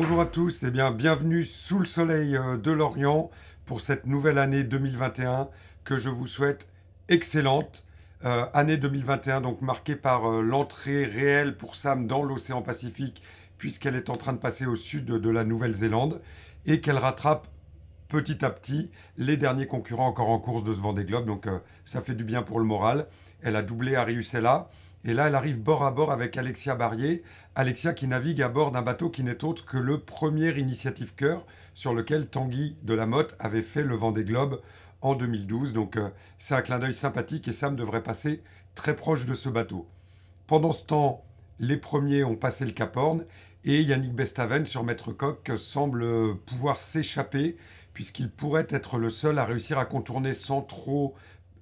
Bonjour à tous et bien bienvenue sous le soleil euh, de l'Orient pour cette nouvelle année 2021 que je vous souhaite excellente. Euh, année 2021 donc marquée par euh, l'entrée réelle pour Sam dans l'océan Pacifique puisqu'elle est en train de passer au sud de, la Nouvelle-Zélande et qu'elle rattrape petit à petit les derniers concurrents encore en course de ce Vendée Globe. Donc ça fait du bien pour le moral. Elle a doublé Ariusella. Et là, elle arrive bord à bord avec Alexia Barrier. Alexia qui navigue à bord d'un bateau qui n'est autre que le premier Initiative Cœur sur lequel Tanguy de la Motte avait fait le vent des globes en 2012. Donc euh, c'est un clin d'œil sympathique et Sam devrait passer très proche de ce bateau. Pendant ce temps, les premiers ont passé le Cap Horn et Yannick Bestaven sur Maître Coq semble pouvoir s'échapper puisqu'il pourrait être le seul à réussir à contourner sans trop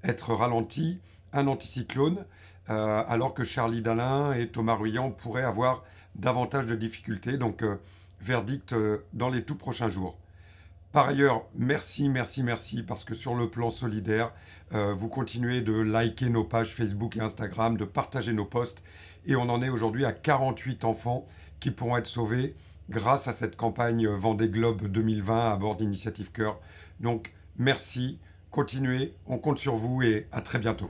être ralenti un anticyclone, euh, alors que Charlie Dalin et Thomas Ruyant pourraient avoir davantage de difficultés. Donc, euh, verdict euh, dans les tout prochains jours. Par ailleurs, merci, merci, merci, parce que sur le plan solidaire, vous continuez de liker nos pages Facebook et Instagram, de partager nos posts, et on en est aujourd'hui à 48 enfants qui pourront être sauvés grâce à cette campagne Vendée Globe 2020 à bord d'Initiative Cœur. Donc, merci, continuez, on compte sur vous et à très bientôt.